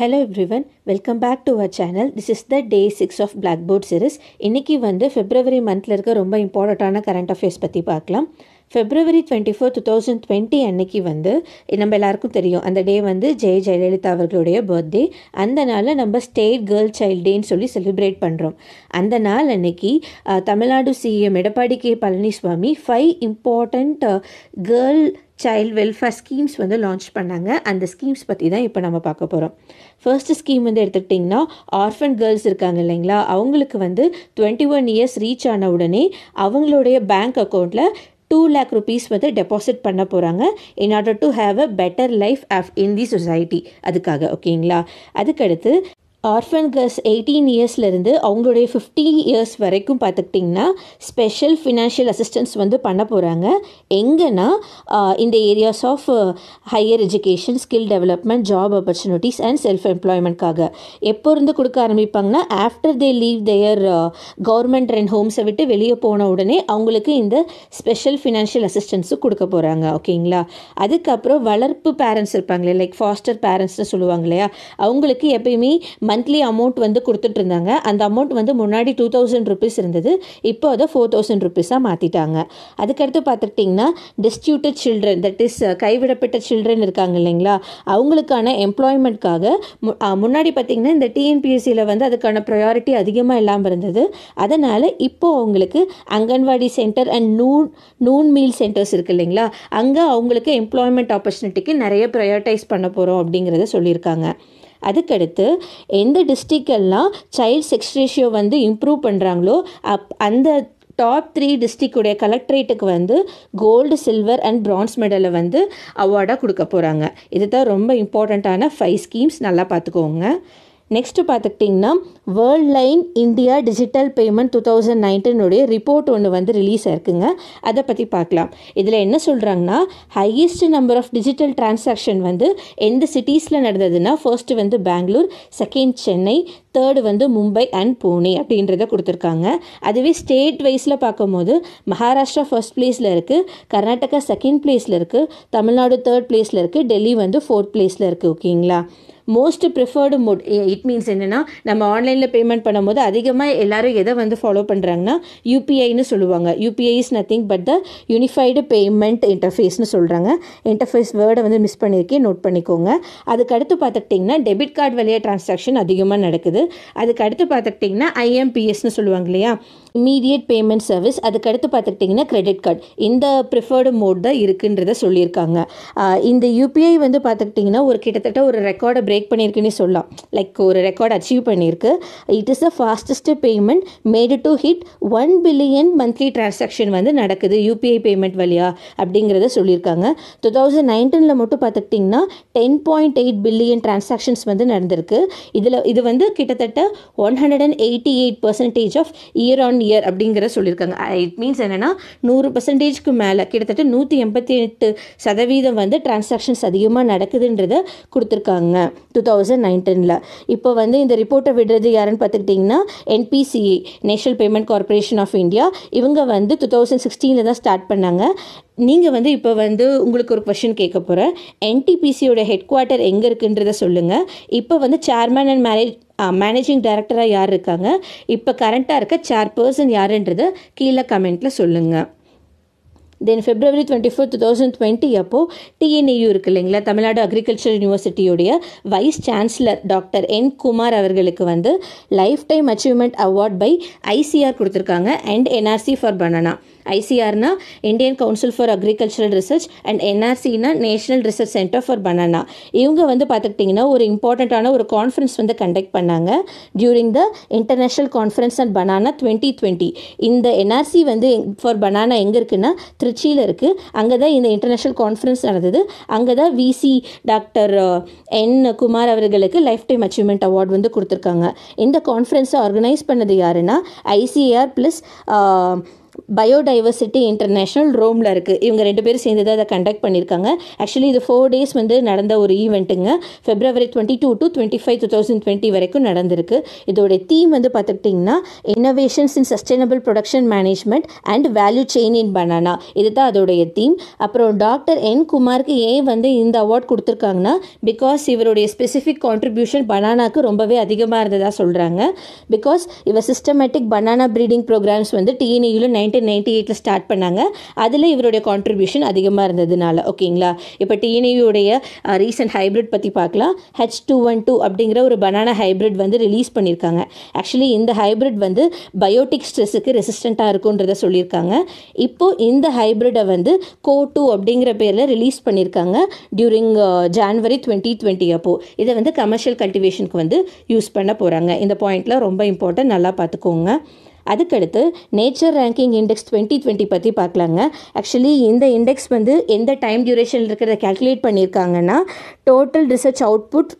hello everyone welcome back to our channel this is the day six of blackboard series இன்றைக்கி வந்து February மந்தில் இருக்க ரொம்ப இம்பார்ட்டண்ட்டான கரண்ட் அஃபேர்ஸ் பற்றி பார்க்கலாம் February twenty four two thousand twenty அன்னைக்கு வந்து நம்ம எல்லாருக்கும் தெரியும் அந்த டே வந்து ஜெய ஜெயலலிதா அவர்களுடைய பர்த்டே அந்த நாளில் நம்ம ஸ்டேட் கேர்ள் சைல்டு டேன்னு சொல்லி செலிப்ரேட் பண்ணுறோம் அந்த நாள் அன்னைக்கு Tamil Nadu CM e Edappadi K Palaniswami five important girl child welfare schemes வந்து லான்ச் பண்ணாங்க அந்த ஸ்கீம்ஸ் பற்றி தான் இப்போ நம்ம பார்க்க போகிறோம் ஃபர்ஸ்ட் ஸ்கீம் வந்து எடுத்துக்கிட்டிங்கன்னா ஆர்ஃபன் கேர்ள்ஸ் இருக்காங்க இல்லைங்களா அவங்களுக்கு வந்து டுவெண்ட்டி ஒன் இயர்ஸ் ரீச் ஆன உடனே அவங்களுடைய பேங்க் அக்கௌண்ட்டில் டூ லேக் ருபீஸ் வந்து டெபாசிட் பண்ண போகிறாங்க in order to have a better life of in the society அதுக்காக ஓகேங்களா அதுக்கடுத்து ஆர்ஃபன் கேர்ள்ஸ் எயிட்டீன் இயர்ஸ்லேருந்து அவங்களுடைய ஃபிஃப்டி இயர்ஸ் வரைக்கும் பார்த்துக்கிட்டிங்கன்னா ஸ்பெஷல் ஃபினான்ஷியல் அசிஸ்டன்ஸ் வந்து பண்ண போகிறாங்க எங்கன்னா இந்த areas of higher education skill development job opportunities and self எம்ப்ளாய்மெண்ட்காக எப்போ இருந்து கொடுக்க ஆரம்பிப்பாங்கன்னா after they leave their government rent ஹோம்ஸை விட்டு வெளியே போன உடனே அவங்களுக்கு இந்த ஸ்பெஷல் ஃபினான்ஷியல் அசிஸ்டன்ஸும் கொடுக்க போகிறாங்க ஓகேங்களா அதுக்கப்புறம் வளர்ப்பு பேரண்ட்ஸ் இருப்பாங்களே லைக் ஃபாஸ்டர் பேரண்ட்ஸ்னு சொல்லுவாங்க இல்லையா அவங்களுக்கு எப்பயுமே மந்த்லி அமௌண்ட் வந்து கொடுத்துட்ருந்தாங்க அந்த அமௌண்ட் வந்து முன்னாடி டூ தௌசண்ட் ருபீஸ் இருந்தது இப்போ அதை ஃபோர் தௌசண்ட் ருபீஸாக மாற்றிட்டாங்க அதுக்கடுத்து பார்த்துக்கிட்டிங்கன்னா டிஸ்ட்யூட்டட் சில்ட்ரன் தட் இஸ் கைவிடப்பட்ட சில்ட்ரன் இருக்காங்க இல்லைங்களா அவங்களுக்கான எம்ப்ளாய்மெண்ட்காக முன்னாடி பார்த்திங்கன்னா இந்த டிஎன்பிஎஸ்சியில் வந்து அதுக்கான ப்ரையாரிட்டி அதிகமாக இல்லாமல் இருந்தது அதனால் இப்போ அவங்களுக்கு anganwadi centre and noon noon meal centres இருக்குது இல்லைங்களா அங்கே அவங்களுக்கு எம்ப்ளாய்மெண்ட் ஆப்பர்ச்சுனிட்டிக்கு நிறைய ப்ரையாரிட்டைஸ் பண்ண போகிறோம் அப்படிங்கிறத சொல்லியிருக்காங்க அதுக்கடுத்து எந்த டிஸ்ட்ரிக்கெல்லாம் சைல்ட் செக்ஸ் ரேஷியோ வந்து இம்ப்ரூவ் பண்ணுறாங்களோ அப் அந்த டாப் த்ரீ டிஸ்ட்ரிக்டுடைய கலெக்ட்ரேட்டுக்கு வந்து கோல்டு சில்வர் அண்ட் பிரான்ஸ் மெடலை வந்து அவார்டாக கொடுக்க போகிறாங்க இதுதான் ரொம்ப இம்பார்ட்டண்ட்டான ஃபைவ் ஸ்கீம்ஸ் நல்லா பார்த்துக்கோங்க நெக்ஸ்ட்டு பார்த்துக்கிட்டிங்கன்னா Worldline India digital payment two thousand நைன்டீனுடைய ரிப்போர்ட் ஒன்று வந்து ரிலீஸ் ஆயிருக்குங்க அதை பற்றி பார்க்கலாம் இதில் என்ன சொல்கிறாங்கன்னா highest number of digital transaction வந்து எந்த சிட்டிஸில் நடந்ததுன்னா ஃபர்ஸ்ட்டு வந்து பெங்களூர் செகண்ட் சென்னை தேர்டு வந்து மும்பை அண்ட் புனே அப்படின்றத கொடுத்துருக்காங்க அதுவே ஸ்டேட் வைஸில் பார்க்கும்போது மகாராஷ்டிரா ஃபர்ஸ்ட் பிளேஸில் இருக்குது கர்நாடகா செகண்ட் பிளேஸில் இருக்குது தமிழ்நாடு தேர்ட் பிளேஸில் இருக்குது டெல்லி வந்து ஃபோர்த் பிளேஸில் இருக்குது ஓகேங்களா most preferred mode it means என்னென்னா நம்ம ஆன்லைனில் பேமெண்ட் பண்ணும்போது அதிகமாக எல்லோரும் எதை வந்து ஃபாலோ பண்ணுறாங்கன்னா யூபிஐன்னு சொல்லுவாங்க UPI is nothing but the unified payment இன்டர்ஃபேஸ்னு சொல்கிறாங்க இன்டர்ஃபேஸ் வேர்டை வந்து மிஸ் பண்ணியிருக்கேன் நோட் பண்ணிக்கோங்க அதுக்கு அடுத்து பார்த்துக்கிட்டிங்கன்னா டெபிட் கார்டு வழியாக ட்ரான்சாக்ஷன் அதிகமாக நடக்குது அதுக்கு அடுத்து பார்த்துக்கிட்டிங்கன்னா ஐஎம்பிஎஸ்னு சொல்லுவாங்க இல்லையா இமீடியட் பேமெண்ட் சர்வீஸ் அதுக்கு அடுத்து பார்த்துக்கிட்டிங்கன்னா கிரெடிட் கார்டு இந்த ப்ரிஃபர்டு மோட் தான் இருக்குன்றத சொல்லியிருக்காங்க இந்த யூபிஐ வந்து பார்த்துக்கிட்டிங்கன்னா ஒரு கிட்டத்தட்ட ஒரு ரெக்கார்டை பிரேக் பிரேக் பண்ணியிருக்குன்னு சொல்லலாம் லைக் ஒரு ரெக்கார்ட் அச்சீவ் பண்ணியிருக்கு it is the fastest payment mode to hit one billion monthly transaction வந்து நடக்குது யூபிஐ பேமெண்ட் வழியா அப்படிங்கிறத சொல்லியிருக்காங்க டூ தௌசண்ட் நைன்டீனில் மட்டும் பார்த்துக்கிட்டிங்கன்னா ten point eight billion transactions வந்து நடந்திருக்கு இதில் இது வந்து கிட்டத்தட்ட one hundred and eighty eight percentage of year on year அப்படிங்கிற சொல்லியிருக்காங்க இட் uh, மீன்ஸ் என்னென்னா நூறு பர்சன்டேஜ்க்கு மேலே கிட்டத்தட்ட நூற்றி எண்பத்தி எட்டு சதவீதம் வந்து டிரான்சாக்ஷன்ஸ் அதிகமாக நடக்குதுன்றதை கொடுத்துருக்காங்க டூ தௌசண்ட் நைன்டீனில் இப்போ வந்து இந்த ரிப்போர்ட்டை விடுறது யாருன்னு பார்த்துக்கிட்டிங்கன்னா NPCA national payment corporation of India இவங்க வந்து டூ தௌசண்ட் சிக்ஸ்டீனில் தான் ஸ்டார்ட் பண்ணாங்க நீங்கள் வந்து இப்போ வந்து உங்களுக்கு ஒரு கொஷின் கேட்க போகிறேன் என்டிபிசியோட ஹெட் குவார்ட்டர் எங்கே இருக்குன்றத சொல்லுங்கள் இப்போ வந்து சேர்மேன் அண்ட் மேனேஜ் மேனேஜிங் டைரக்டராக யார் இருக்காங்க இப்போ கரண்ட்டாக இருக்க சேர்பர்சன் யாருன்றதை கீழே கமெண்ட்டில் சொல்லுங்கள் then February twenty four two thousand twenty அப்போது டிஎன்ஏயு இருக்குது இல்லைங்களா தமிழ்நாடு அக்ரிகல்ச்சர் யூனிவர்சிட்டியுடைய vice chancellor doctor N Kumar அவர்களுக்கு வந்து lifetime achievement award by ICR கொடுத்துருக்காங்க அண்ட் என்ஆர்சி ஃபார் பனானா ஐசிஆர்னா Indian council for agricultural research and என்ஆர்சினா national research centre for banana இவங்க வந்து பார்த்துக்கிட்டிங்கன்னா ஒரு இம்பார்ட்டண்ட்டான ஒரு கான்ஃபரன்ஸ் வந்து கண்டக்ட் பண்ணாங்க during the international conference and banana twenty twenty இந்த என்ஆர்சி வந்து ஃபார் பனானா எங்கே இருக்குன்னா திருச்சியில் இருக்குது அங்கே தான் இந்த இன்டர்நேஷ்னல் கான்ஃபரன்ஸ் நடந்தது அங்கே தான் விசி டாக்டர் என் குமார் அவர்களுக்கு லைஃப் டைம் அச்சீவ்மெண்ட் அவார்டு வந்து கொடுத்துருக்காங்க இந்த கான்ஃபரன்ஸை ஆர்கனைஸ் பண்ணது யாருன்னா ஐசிஏஆர் ப்ளஸ் பயோடைவர்சிட்டி இன்டர்நேஷ்னல் ரோமில் இருக்குது இவங்க ரெண்டு பேரும் சேர்ந்து தான் அதை கண்டக்ட் பண்ணியிருக்காங்க ஆக்சுவலி இது ஃபோர் டேஸ் வந்து நடந்த ஒரு ஈவெண்ட்டுங்க February twenty two to twenty five two thousand twenty வரைக்கும் நடந்திருக்கு இதோடைய தீம் வந்து பார்த்துக்கிட்டிங்கன்னா innovations in sustainable production management and value chain in banana இது தான் அதோடைய தீம் அப்புறம் டாக்டர் என் குமாருக்கு ஏன் வந்து இந்த அவார்ட் கொடுத்துருக்காங்கன்னா பிகாஸ் இவருடைய ஸ்பெசிஃபிக் கான்ட்ரிபியூஷன் பனானாக்கு ரொம்பவே அதிகமாக இருந்ததாக சொல்கிறாங்க பிகாஸ் இவர் சிஸ்டமேட்டிக் பனானா ப்ரீடிங் ப்ரோக்ராம்ஸ் வந்து டிஎன்இயில் நைன் நைன்டீன் நைன்டி எயிட்டில் ஸ்டார்ட் பண்ணாங்க அதில் இவருடைய கான்ட்ரிபியூஷன் அதிகமாக இருந்ததுனால ஓகேங்களா இப்போ டிஎன்ஏயுடைய ரீசன்ட் ஹைப்ரிட் பற்றி பார்க்கலாம் ஹெச் டூ ஒன் டூ அப்படிங்கிற ஒரு பனானா ஹைப்ரிட் வந்து ரிலீஸ் பண்ணியிருக்காங்க ஆக்சுவலி இந்த ஹைப்ரிட் வந்து பயோட்டிக் ஸ்ட்ரெஸ்ஸுக்கு ரெசிஸ்டண்ட்டாக இருக்குன்றத சொல்லியிருக்காங்க இப்போது இந்த ஹைப்ரிடை வந்து கோ டூ அப்படிங்கிற பேரில் ரிலீஸ் பண்ணியிருக்காங்க டியூரிங் ஜான்வரி டுவெண்ட்டி டுவெண்ட்டி அப்போது இதை வந்து கமர்ஷியல் கல்டிவேஷனுக்கு வந்து யூஸ் பண்ண போகிறாங்க இந்த பாயிண்ட்லாம் ரொம்ப இம்பார்ட்டன்ட் நல்லா பார்த்துக்கோங்க அதுக்கடுத்து nature ranking index twenty twenty பற்றி பார்க்கலாங்க ஆக்சுவலி இந்த இண்டெக்ஸ் வந்து எந்த டைம் டியூரேஷன் இருக்கிறத கேல்குலேட் பண்ணியிருக்காங்கன்னா total research output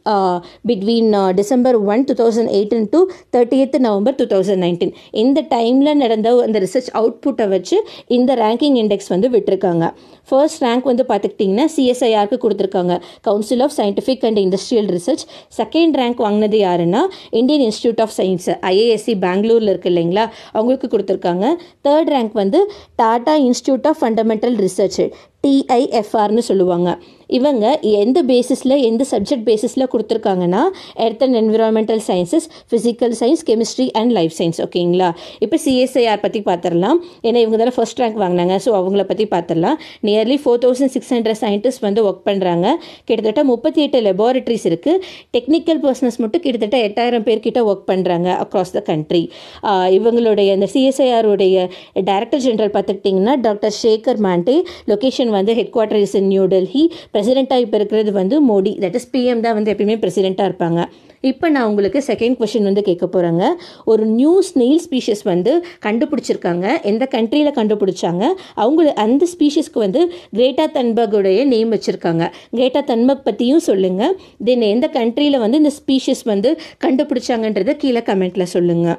between December one two thousand eighteen to thirtieth November two thousand nineteen இந்த டைமில் நடந்த அந்த ரிசர்ச் அவுட்புட்டை வச்சு இந்த ரேங்கிங் இண்டெக்ஸ் வந்து விட்டுருக்காங்க ஃபர்ஸ்ட் ரேங்க் வந்து பார்த்துக்கிட்டிங்கன்னா சிஎஸ்ஐஆருக்கு கொடுத்துருக்காங்க council of scientific and industrial research second rank வாங்கினது யாருன்னா Indian institute of science IISc பெங்களூரில் இருக்குது இல்லைங்களா அவங்களுக்கு கொடுத்துருக்காங்க தேர்ட் ரேங்க் வந்து Tata institute of fundamental research டிஐஎஃப்ஆர்னு சொல்லுவாங்க இவங்க எந்த பேசிஸில் எந்த சப்ஜெக்ட் பேசிஸில் கொடுத்துருக்காங்கன்னா earth and environmental sciences physical science chemistry and life science ஓகேங்களா இப்போ சிஎஸ்ஐஆர் பற்றி பார்த்துடலாம் ஏன்னா இவங்க தானே ஃபர்ஸ்ட் ரேங்க் வாங்கினாங்க ஸோ அவங்கள பற்றி பார்த்துடலாம் nearly four thousand six hundred scientist வந்து ஒர்க் பண்ணுறாங்க கிட்டத்தட்ட முப்பத்தி எட்டு லெபார்ட்ரிஸ் இருக்குது டெக்னிக்கல் பர்சனஸ் மட்டும் கிட்டத்தட்ட எட்டாயிரம் பேர்கிட்ட ஒர்க் பண்ணுறாங்க அக்ராஸ் த கண்ட்ரி இவங்களுடைய அந்த சிஎஸ்ஐஆருடைய டைரக்டர் ஜென்ரல் பார்த்துக்கிட்டிங்கன்னா doctor Shekhar Mande location organisation வந்து head quarter is in New Delhi பிரசிடெண்ட்டாக இப்போ இருக்கிறது வந்து மோடி தட் இஸ் பிஎம் தான் வந்து எப்பயுமே பிரசிடெண்ட்டாக இருப்பாங்க இப்போ நான் உங்களுக்கு செகண்ட் கொஷின் வந்து கேட்க போகிறேங்க ஒரு நியூ ஸ்னெயில் ஸ்பீஷஸ் வந்து கண்டுபிடிச்சிருக்காங்க எந்த கண்ட்ரியில் கண்டுபிடிச்சாங்க அவங்கள அந்த ஸ்பீஷஸ்க்கு வந்து கிரேட்டா தன்பகுடைய நேம் வச்சுருக்காங்க கிரேட்டா தன்பக் பற்றியும் சொல்லுங்கள் தென் எந்த கண்ட்ரியில் வந்து இந்த ஸ்பீஷஸ் வந்து கண்டுபிடிச்சாங்கன்றதை கீழே கமெண்ட்டில் சொல்லுங்கள்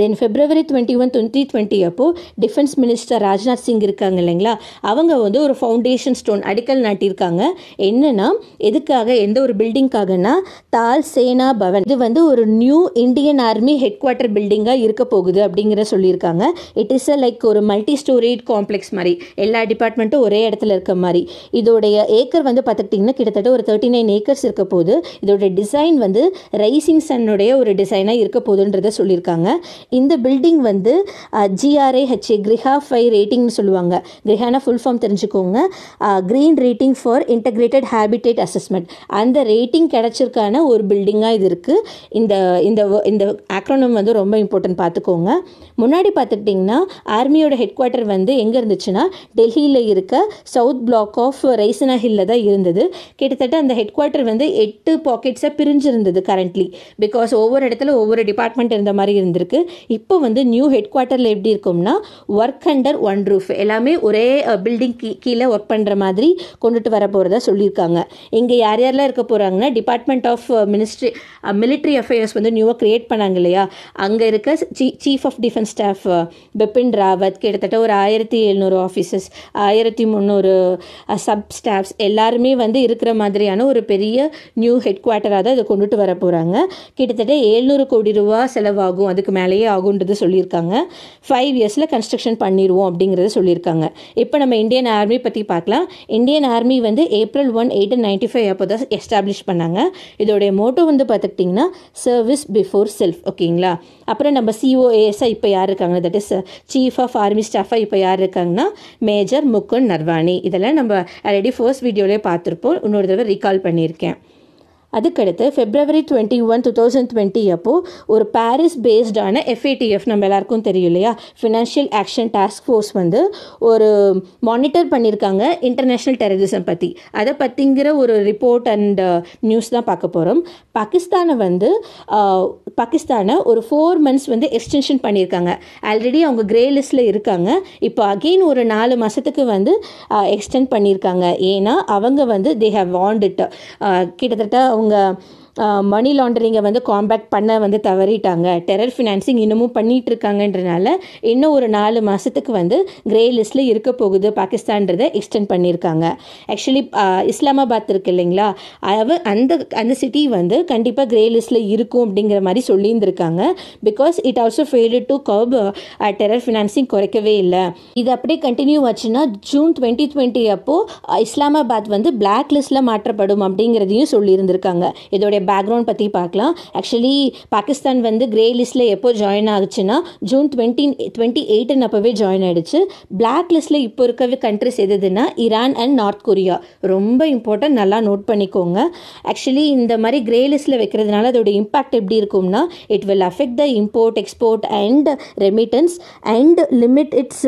then February twenty one twenty twenty அப்போது டிஃபென்ஸ் மினிஸ்டர் ராஜ்நாத் சிங் இருக்காங்க இல்லைங்களா அவங்க வந்து ஒரு ஃபவுண்டேஷன் ஸ்டோன் அடிக்கல் நாட்டியிருக்காங்க என்னென்னா எதுக்காக எந்த ஒரு பில்டிங்காகனா தால் சேனா பவன் இது வந்து ஒரு new Indian army head quarter பில்டிங்காக இருக்க போகுது அப்படிங்கிற சொல்லியிருக்காங்க இட் இஸ் அ லைக் ஒரு மல்டி ஸ்டோரேஜ் காம்ப்ளெக்ஸ் மாதிரி எல்லா டிபார்ட்மெண்ட்டும் ஒரே இடத்துல இருக்க மாதிரி இதோடைய ஏக்கர் வந்து பார்த்துக்கிட்டிங்கன்னா கிட்டத்தட்ட ஒரு தேர்ட்டி நைன் ஏக்கர்ஸ் இருக்க போது இதோட டிசைன் வந்து ரைசிங் சன்னுடைய ஒரு டிசைனாக இருக்க போகுதுன்றதை சொல்லியிருக்காங்க இந்த பில்டிங் வந்து ஜிஆர்ஏஹெச்ஏ கிரிஹா ஃபைவ் ரேட்டிங்னு சொல்லுவாங்க கிரிஹானா ஃபுல் ஃபார்ம் தெரிஞ்சுக்கோங்க green rating for integrated habitat assessment அந்த ரேட்டிங் கிடச்சிருக்கான ஒரு பில்டிங்காக இது இருக்குது இந்த இந்த இந்த ஆக்ரோனம் வந்து ரொம்ப இம்பார்ட்டன்ட் பார்த்துக்கோங்க முன்னாடி பார்த்துட்டிங்கன்னா ஆர்மியோட ஹெட் குவார்ட்டர் வந்து எங்கே இருந்துச்சுன்னா டெல்லியில் இருக்க சவுத் பிளாக் ஆஃப் ரைசனா ஹில்லில் தான் இருந்தது கிட்டத்தட்ட அந்த ஹெட் குவார்ட்டர் வந்து எட்டு பாக்கெட்ஸாக பிரிஞ்சிருந்தது கரண்ட்லி பிகாஸ் ஒவ்வொரு இடத்துல ஒவ்வொரு டிபார்ட்மெண்ட் இருந்த மாதிரி இருந்திருக்கு இப்போ வந்து நியூ ஹெட் குவார்ட்டரில் எப்படி இருக்கும்னா ஒர்க் அண்டர் ஒன் ரூஃப் எல்லாமே ஒரே பில்டிங் கீ கீழே ஒர்க் பண்ணுற மாதிரி கொண்டுட்டு வர போகிறதா சொல்லியிருக்காங்க இங்கே யார் யாரெல்லாம் இருக்க போகிறாங்கன்னா department of ministry military affairs வந்து நியூவாக க்ரியேட் பண்ணாங்க இல்லையா அங்கே இருக்க சீ chief of defence staff Bipin Rawat கிட்டத்தட்ட ஒரு ஆயிரத்தி எழுநூறு ஆஃபீஸர்ஸ் ஆயிரத்தி முந்நூறு சப் ஸ்டாஃப்ஸ் எல்லாருமே வந்து இருக்கிற மாதிரியான ஒரு பெரிய நியூ ஹெட் குவார்ட்டராக தான் இதை கொண்டுட்டு வர போகிறாங்க கிட்டத்தட்ட ஏழ்நூறு கோடி ரூபா செலவாகும் அதுக்கு மேலே நிறைய ஆகுன்றது சொல்லியிருக்காங்க ஃபைவ் இயர்ஸில் கன்ஸ்ட்ரக்ஷன் பண்ணிடுவோம் அப்படிங்கிறத சொல்லியிருக்காங்க இப்போ நம்ம இந்தியன் ஆர்மி பற்றி பார்க்கலாம் இந்தியன் ஆர்மி வந்து April one eighteen ninety five அப்போ தான் எஸ்டாப்ளிஷ் பண்ணாங்க இதோடைய மோட்டோ வந்து பார்த்துக்கிட்டிங்கன்னா சர்வீஸ் பிஃபோர் செல்ஃப் ஓகேங்களா அப்புறம் நம்ம சிஓஏஎஸ்ஸாக இப்போ யார் இருக்காங்க that is chief of army ஸ்டாஃபாக இப்போ யார் இருக்காங்கன்னா மேஜர் uh, முகுந்த் நர்வானி இதெல்லாம் நம்ம ஆல்ரெடி ஃபர்ஸ்ட் வீடியோவிலே பார்த்துருப்போம் இன்னொரு தடவை ரீகால் பண்ணியிருக்கேன் அதுக்கடுத்து February twenty one two thousand twenty அப்போது ஒரு பாரிஸ் பேஸ்டான எஃப்ஏடிஎஃப் நம்ம எல்லாருக்கும் தெரியும் இல்லையா ஃபினான்ஷியல் ஆக்ஷன் டாஸ்க் ஃபோர்ஸ் வந்து ஒரு மானிட்டர் பண்ணியிருக்காங்க இன்டர்நேஷ்னல் டெரரிசம் பற்றி அதை பற்றிங்கிற ஒரு ரிப்போர்ட் அண்ட் நியூஸ் தான் பார்க்க போகிறோம் பாகிஸ்தானை வந்து uh, பாகிஸ்தானை ஒரு ஃபோர் மந்த்ஸ் வந்து எக்ஸ்டென்ஷன் பண்ணியிருக்காங்க ஆல்ரெடி அவங்க கிரே லிஸ்ட்டில் இருக்காங்க இப்போ அகெயின் ஒரு நாலு மாதத்துக்கு வந்து எக்ஸ்டெண்ட் uh, பண்ணியிருக்காங்க ஏன்னா அவங்க வந்து தே ஹவ் வாண்ட் இட் கிட்டத்தட்ட அவங்க அவங்க மணி லாண்டரிங்கை வந்து காம்பேக்ட் பண்ண வந்து தவறிட்டாங்க டெரர் ஃபினான்சிங் இன்னமும் பண்ணிகிட்டு இருக்காங்கன்றனால இன்னும் ஒரு நாலு மாதத்துக்கு வந்து கிரே லிஸ்ட்டில் இருக்க போகுது பாகிஸ்தான்றதை எக்ஸ்டெண்ட் பண்ணியிருக்காங்க ஆக்சுவலி இஸ்லாமாபாத் இருக்குது இல்லைங்களா அவ அந்த அந்த சிட்டி வந்து கண்டிப்பாக கிரே லிஸ்ட்டில் இருக்கும் அப்படிங்கிற மாதிரி சொல்லியிருந்திருக்காங்க because it also failed to curb terror financing குறைக்கவே இல்லை இது அப்படியே கண்டினியூ ஆச்சுன்னா ஜூன் டுவெண்ட்டி டுவெண்ட்டி அப்போது இஸ்லாமாபாத் வந்து பிளாக் லிஸ்ட்டில் மாற்றப்படும் அப்படிங்கிறதையும் சொல்லியிருந்திருக்காங்க இதோடைய பேக்ரவுண்ட் பற்றி பார்க்கலாம் ஆக்சுவலி பாகிஸ்தான் வந்து கிரே லிஸ்ட்டில் எப்போ ஜாயின் ஆகுச்சுன்னா ஜூன் டுவெண்ட்டி டுவெண்ட்டி எயிட்டுன்னு அப்போவே ஜாயின் ஆகிடுச்சு பிளாக் லிஸ்ட்டில் இப்போ இருக்க கண்ட்ரிஸ் எதுனா ஈரான் அண்ட் நார்த் கொரியா ரொம்ப இம்பார்ட்டன்ட் நல்லா நோட் பண்ணிக்கோங்க ஆக்சுவலி இந்த மாதிரி கிரே லிஸ்ட்டில் வைக்கிறதுனால அதோட இம்பாக்ட் எப்படி இருக்கும்னா it will affect the import export and remittance and limit its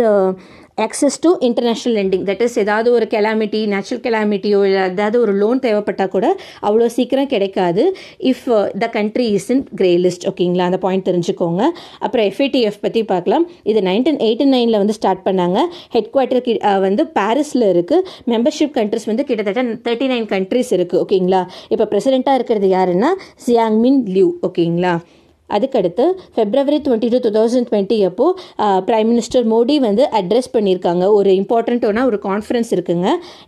access to international lending that is ஏதாவது ஒரு கெலாமிட்டி நேச்சுரல் கெலாமிட்டியோ இல்லை ஏதாவது ஒரு லோன் தேவைப்பட்டால் கூட அவ்வளோ சீக்கிரம் கிடைக்காது if the country is in grey list ஓகேங்களா அந்த பாயிண்ட் தெரிஞ்சுக்கோங்க அப்புறம் எஃப்ஏடிஎஃப் பற்றி பார்க்கலாம் இது நைன்டீன் எயிட்டி நைனில் வந்து ஸ்டார்ட் பண்ணாங்க ஹெட் குவார்ட்டர் வந்து பாரிஸில் இருக்குது மெம்பர்ஷிப் கண்ட்ரிஸ் வந்து கிட்டத்தட்ட தேர்ட்டி நைன் கண்ட்ரிஸ் இருக்குது ஓகேங்களா இப்போ பிரசிடெண்ட்டாக இருக்கிறது யாருன்னா சியாங்மின் லியூ ஓகேங்களா அதுக்கடுத்து February twenty two two thousand twenty அப்போது ப்ரைம் மினிஸ்டர் மோடி வந்து அட்ரஸ் பண்ணியிருக்காங்க ஒரு இம்பார்ட்டண்ட்டான ஒரு கான்ஃபரன்ஸ் இருக்குங்க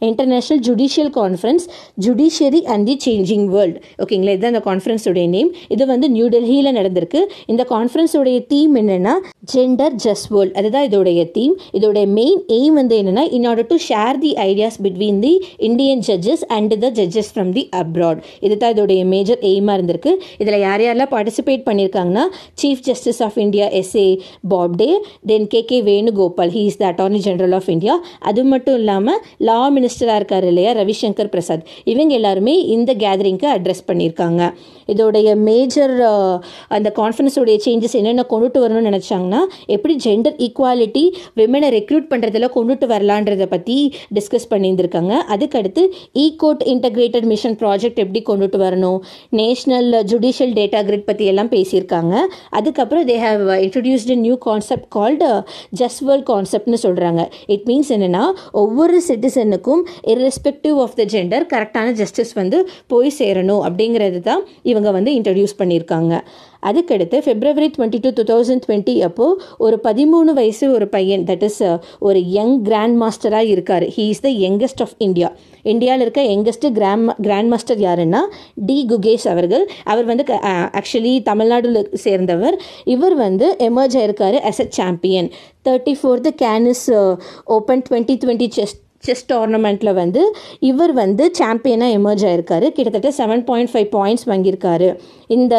international judicial conference judiciary and the changing world ஓகேங்களா இதுதான் அந்த கான்ஃபரன்ஸோடைய நேம் இது வந்து நியூ டெல்லியில் நடந்திருக்கு இந்த கான்ஃபரன்ஸோடைய தீம் என்னென்னா ஜெண்டர் ஜஸ் வேர்ல்டு அதுதான் இதோடைய தீம் இதோடைய மெயின் எய்ம் வந்து என்னென்னா in order to share the ideas between the Indian judges and the judges from the abroad இது தான் இதோடைய மேஜர் எய்மாக இருந்திருக்கு இதில் யார் யாரெல்லாம் பார்ட்டிசிபேட் பண்ணியிருக்காங்க சொல்லியிருக்காங்கன்னா chief justice of India S A Bobde then K K Venugopal he is the attorney general of India அது மட்டும் இல்லாமல் லா மினிஸ்டராக இருக்கார் இல்லையா ரவிசங்கர் பிரசாத் இவங்க எல்லாருமே இந்த கேதரிங்க்கு அட்ரஸ் பண்ணியிருக்காங்க இதோடைய மேஜர் அந்த கான்ஃபிடன்ஸோடைய சேஞ்சஸ் என்னென்ன கொண்டுட்டு வரணும்னு நினச்சாங்கன்னா எப்படி ஜெண்டர் ஈக்குவாலிட்டி விமனை ரெக்ரூட் பண்ணுறதில் கொண்டுட்டு வரலான்றத பற்றி டிஸ்கஸ் பண்ணியிருந்திருக்காங்க அதுக்கடுத்து ஈகோட் இன்டகிரேட்டட் மிஷன் ப்ராஜெக்ட் எப்படி கொண்டுட்டு வரணும் நேஷ்னல் ஜுடிஷியல் டேட்டா கிரிட் பற்றி எல்லாம் பேசியிருக்காங்க அதுக்கப்புறம் they have introduced new concept called just world கான்செப்ட்னு சொல்கிறாங்க இட் மீன்ஸ் என்னென்னா ஒவ்வொரு சிட்டிசனுக்கும் இரஸ்பெக்டிவ் ஆஃப் த ஜெண்டர் கரெக்டான ஜஸ்டிஸ் வந்து போய் சேரணும் அப்படிங்கிறது தான் இவங்க இவங்க வந்து இன்ட்ரடியூஸ் பண்ணியிருக்காங்க அதுக்கடுத்து February twenty two two thousand twenty அப்போது ஒரு பதிமூணு வயசு ஒரு பையன் தட் இஸ் ஒரு யங் கிராண்ட் மாஸ்டராக இருக்கார் he is the youngest of India இந்தியாவில் இருக்க யங்கஸ்ட் கிராண்ட் கிராண்ட் மாஸ்டர் யாருன்னா டி குகேஷ் அவர்கள் அவர் வந்து ஆக்சுவலி தமிழ்நாடுல சேர்ந்தவர் இவர் வந்து எமர்ஜ் ஆயிருக்காரு as a champion thirty fourth Cannes open twenty twenty chess chess டோர்னமெண்ட்டில் வந்து இவர் வந்து சாம்பியனாக எமர்ஜ் ஆயிருக்காரு கிட்டத்தட்ட செவன் பாயிண்ட் ஃபைவ் பாயிண்ட்ஸ் வாங்கியிருக்காரு இந்த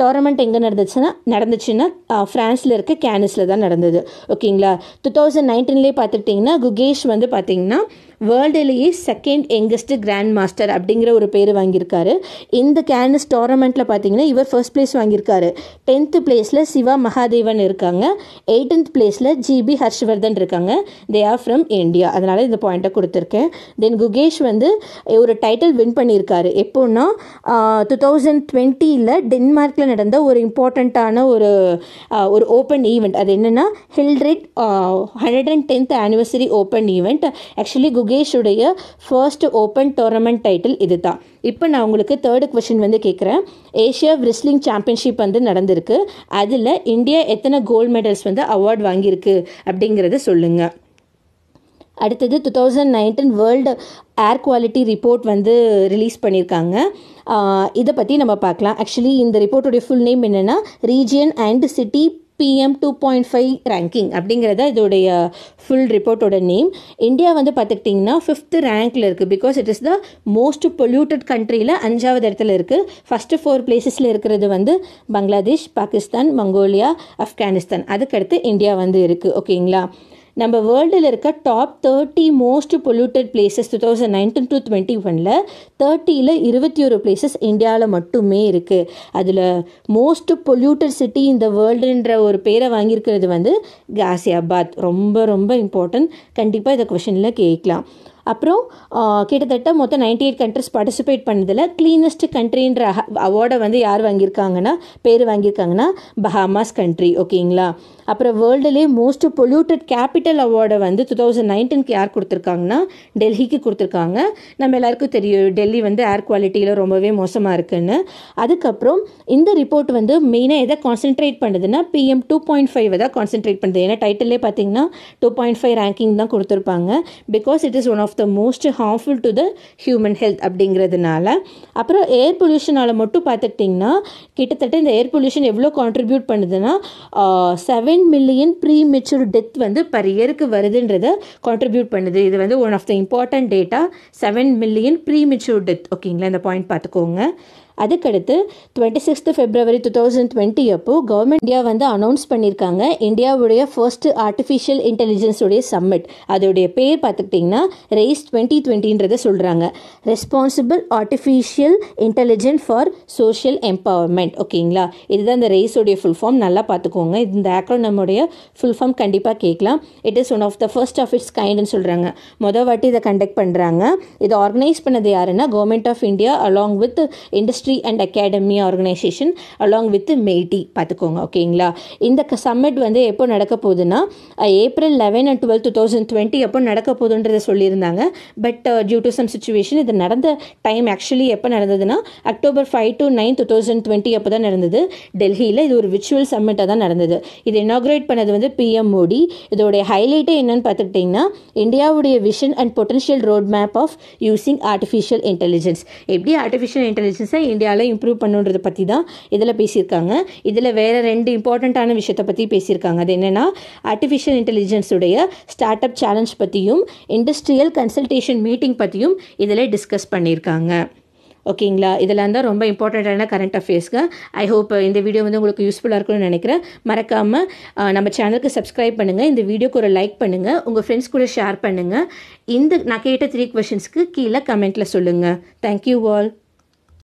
டோர்னமெண்ட் எங்கே நடந்துச்சுன்னா நடந்துச்சுன்னா ஃப்ரான்ஸில் இருக்க கேனஸில் தான் நடந்தது ஓகேங்களா டூ தௌசண்ட் நைன்டீன்லேயே பார்த்துட்டிங்கன்னா குகேஷ் வந்து பார்த்தீங்கன்னா வேர்ல்டுலேயே செகண்ட் யங்கஸ்ட் கிராண்ட் மாஸ்டர் அப்படிங்கிற ஒரு பேர் வாங்கியிருக்காரு இந்த கேனஸ் டோர்னமெண்ட்டில் பார்த்தீங்கன்னா இவர் ஃபர்ஸ்ட் ப்ளேஸ் வாங்கியிருக்காரு டென்த்து பிளேஸில் சிவா மகாதேவன் இருக்காங்க எயிட்டன்த் பிளேஸில் ஜிபி ஹர்ஷ்வர்தன் இருக்காங்க தே ஆர் ஃப்ரம் இந்தியா அதனால் இந்த பாயிண்ட்டை கொடுத்துருக்கேன் தென் குகேஷ் வந்து ஒரு டைட்டில் வின் பண்ணியிருக்காரு எப்போன்னா டூ தௌசண்ட் டுவெண்ட்டி நைன்டியில் டென்மார்க்கில் நடந்த ஒரு இம்பார்ட்டண்ட்டான ஒரு ஒரு ஓப்பன் ஈவெண்ட் அது என்னென்னா ஹில்ட்ரிட் hundred and tenth anniversary open event actually குகேஷுடைய ஃபர்ஸ்ட் ஓப்பன் டோர்னமெண்ட் டைட்டில் இது தான் இப்போ நான் உங்களுக்கு தேர்டு கொஷின் வந்து கேட்குறேன் ஏஷியா விரிஸ்லிங் சாம்பியன்ஷிப் வந்து நடந்திருக்கு அதில் இந்தியா எத்தனை கோல்டு மெடல்ஸ் வந்து அவார்ட் வாங்கியிருக்கு அப்படிங்கிறத சொல்லுங்கள் அடுத்தது two thousand nineteen world air quality report வந்து ரிலீஸ் பண்ணியிருக்காங்க இதை பற்றி நம்ம பார்க்கலாம் ஆக்சுவலி இந்த ரிப்போர்ட்டோடைய ஃபுல் நேம் என்னென்னா region and city PM two point five ranking அப்படிங்கிறத இதோடைய ஃபுல் ரிப்போர்ட்டோட நேம் இந்தியா வந்து பார்த்துக்கிட்டிங்கன்னா ஃபிஃப்த் ரேங்க்கில் இருக்குது because it is the most polluted கண்ட்ரியில் அஞ்சாவது இடத்துல இருக்குது ஃபஸ்ட்டு ஃபோர் பிளேசஸில் இருக்கிறது வந்து பங்களாதேஷ் பாகிஸ்தான் மங்கோலியா ஆப்கானிஸ்தான் அதுக்கடுத்து இந்தியா வந்து இருக்குது ஓகேங்களா நம்ம வேர்ல்டில் இருக்க top thirty most polluted places two thousand nineteen two twenty ஒனில் தேர்ட்டியில் இருபத்தி ஒரு பிளேசஸ் இந்தியாவில் மட்டுமே இருக்குது அதில் மோஸ்ட் பொல்யூட்டட் சிட்டி இந்த வேர்ல்டுன்ற ஒரு பேரை வாங்கியிருக்கிறது வந்து காசியாபாத் ரொம்ப ரொம்ப இம்பார்ட்டன்ட் கண்டிப்பாக இந்த கொஷனில் கேட்கலாம் அப்புறம் கிட்டத்தட்ட மொத்தம் நைன்டி எயிட் கண்ட்ரிஸ் பார்ட்டிசிபேட் பண்ணதில் க்ளீனஸ்ட் கண்ட்ரின்ற அவார்டை வந்து யார் வாங்கியிருக்காங்கன்னா பேர் வாங்கியிருக்காங்கன்னா பஹாமாஸ் கண்ட்ரி ஓகேங்களா அப்புறம் வேர்ல்டுலேயே மோஸ்ட் பொல்யூட்டட் கேபிட்டல் அவார்டை வந்து டூ தௌசண்ட் நைன்டீனுக்கு யார் கொடுத்துருக்காங்கன்னா டெல்லிக்கு கொடுத்துருக்காங்க நம்ம எல்லாருக்கும் தெரியும் டெல்லி வந்து ஏர் குவாலிட்டியில் ரொம்பவே மோசமாக இருக்குதுன்னு அதுக்கப்புறம் இந்த ரிப்போர்ட் வந்து மெயினாக எதை கான்சென்ட்ரேட் பண்ணுதுன்னா பிஎம் டூ பாயிண்ட் ஃபைவ் தான் கான்சென்ட்ரேட் பண்ணுது ஏன்னா டைட்டிலே பார்த்தீங்கன்னா டூ பாயிண்ட் ஃபைவ் ரேங்கிங் தான் கொடுத்துருப்பாங்க because it is one of the most harmful to the human health அப்படிங்கிறதுனால அப்புறம் ஏர் பொல்யூஷனால் மட்டும் பார்த்துக்கிட்டிங்கன்னா கிட்டத்தட்ட இந்த ஏர் பொல்யூஷன் எவ்வளோ கான்ட்ரிபியூட் பண்ணுதுன்னா seven ten million premature death வந்து பர் இயருக்கு வருதுன்றதை கான்ட்ரிபியூட் பண்ணுது இது வந்து one of the important data seven million premature death ஓகேங்களா இந்த பாயிண்ட் பார்த்துக்கோங்க அதுக்கடுத்து twenty sixth February two thousand twenty அப்போ கவர்மெண்ட் இந்தியா வந்து அனௌன்ஸ் பண்ணியிருக்காங்க இந்தியாவுடைய ஃபர்ஸ்ட் ஆர்டிஃபிஷியல் இன்டெலிஜென்ஸுடைய சம்மிட் அதோடைய பேர் பார்த்துக்கிட்டிங்கன்னா ரேஸ் டுவெண்ட்டி டுவெண்ட்டின்றதை சொல்கிறாங்க responsible artificial intelligent for social empowerment ஓகேங்களா இதுதான் இந்த ரேஸோடைய ஃபுல் ஃபார்ம் நல்லா பார்த்துக்கோங்க இந்த ஆக்ரோனமுடைய ஃபுல் ஃபார்ம் கண்டிப்பாக கேட்கலாம் it is one of the first of its கைண்ட்னு சொல்கிறாங்க மொதல் வாட்டி இதை கண்டக்ட் பண்ணுறாங்க இதை ஆர்கனைஸ் பண்ணது யாருன்னா government of India along with industry ministry and academy organisation along with MeitY பார்த்துக்கோங்க ஓகேங்களா இந்த சம்மிட் வந்து எப்போ நடக்க போகுதுன்னா April eleven and twelve two thousand twenty எப்போ நடக்க போகுதுன்றதை சொல்லியிருந்தாங்க but due to some situation இது நடந்த டைம் ஆக்சுவலி எப்போ நடந்ததுன்னா October five to nine two thousand twenty அப்போ தான் நடந்தது டெல்லியில் இது ஒரு விர்ச்சுவல் சம்மிட்டாக தான் நடந்தது இது இனாக்ரேட் பண்ணது வந்து பிஎம் மோடி இதோடைய ஹைலைட்டே என்னன்னு பார்த்துக்கிட்டிங்கன்னா இந்தியாவுடைய vision and potential road map of using artificial intelligence எப்படி ஆர்டிஃபிஷியல் இன்டெலிஜென்ஸை இந்தியாவில் இம்ப்ரூவ் பண்ணுன்றதை பற்றி தான் இதில் பேசியிருக்காங்க இதில் வேறு ரெண்டு இம்பார்ட்டண்ட்டான விஷயத்தை பற்றி பேசியிருக்காங்க அது என்னென்னா ஆர்டிஃபிஷியல் இன்டெலிஜென்ஸுடைய ஸ்டார்ட் அப் சேலஞ்ச் பற்றியும் இண்டஸ்ட்ரியல் கன்சல்டேஷன் மீட்டிங் பற்றியும் இதில் டிஸ்கஸ் பண்ணியிருக்காங்க ஓகேங்களா இதெல்லாம் தான் ரொம்ப இம்பார்ட்டண்ட்டான கரண்ட் அஃபேர்ஸ்க்கு ஐ ஹோப் இந்த வீடியோ வந்து உங்களுக்கு யூஸ்ஃபுல்லாக இருக்கும்னு நினைக்கிறேன் மறக்காமல் நம்ம சேனலுக்கு சப்ஸ்கிரைப் பண்ணுங்கள் இந்த வீடியோக்கு ஒரு லைக் பண்ணுங்கள் உங்கள் ஃப்ரெண்ட்ஸ் கூட ஷேர் பண்ணுங்கள் இந்த நான் கேட்ட த்ரீ கொஷின்ஸ்க்கு கீழே கமெண்ட்டில் சொல்லுங்கள் தேங்க்யூ ஆல்